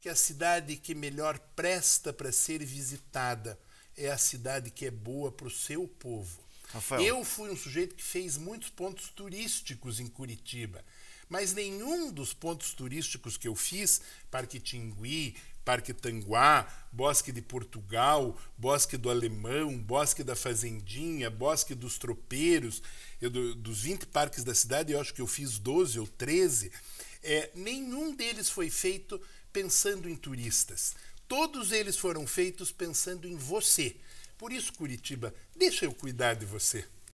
que a cidade que melhor presta para ser visitada é a cidade que é boa para o seu povo. Rafael. Eu fui um sujeito que fez muitos pontos turísticos em Curitiba, mas nenhum dos pontos turísticos que eu fiz, Parque Tingui, Parque Tanguá, Bosque de Portugal, Bosque do Alemão, Bosque da Fazendinha, Bosque dos Tropeiros, eu, dos 20 parques da cidade, eu acho que eu fiz 12 ou 13. É, nenhum deles foi feito pensando em turistas. Todos eles foram feitos pensando em você. Por isso, Curitiba, deixa eu cuidar de você.